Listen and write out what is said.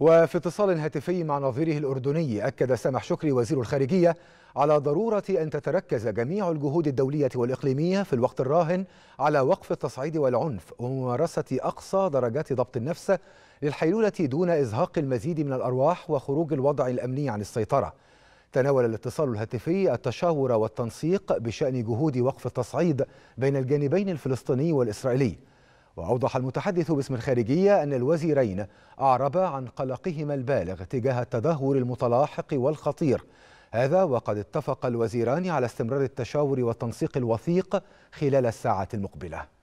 وفي اتصال هاتفي مع نظيره الأردني أكد سامح شكري وزير الخارجية على ضرورة أن تتركز جميع الجهود الدولية والإقليمية في الوقت الراهن على وقف التصعيد والعنف وممارسة أقصى درجات ضبط النفس للحيلولة دون إزهاق المزيد من الأرواح وخروج الوضع الأمني عن السيطرة تناول الاتصال الهاتفي التشاور والتنسيق بشأن جهود وقف التصعيد بين الجانبين الفلسطيني والإسرائيلي وأوضح المتحدث باسم الخارجية أن الوزيرين أعربا عن قلقهما البالغ تجاه التدهور المتلاحق والخطير هذا وقد اتفق الوزيران على استمرار التشاور والتنسيق الوثيق خلال الساعات المقبله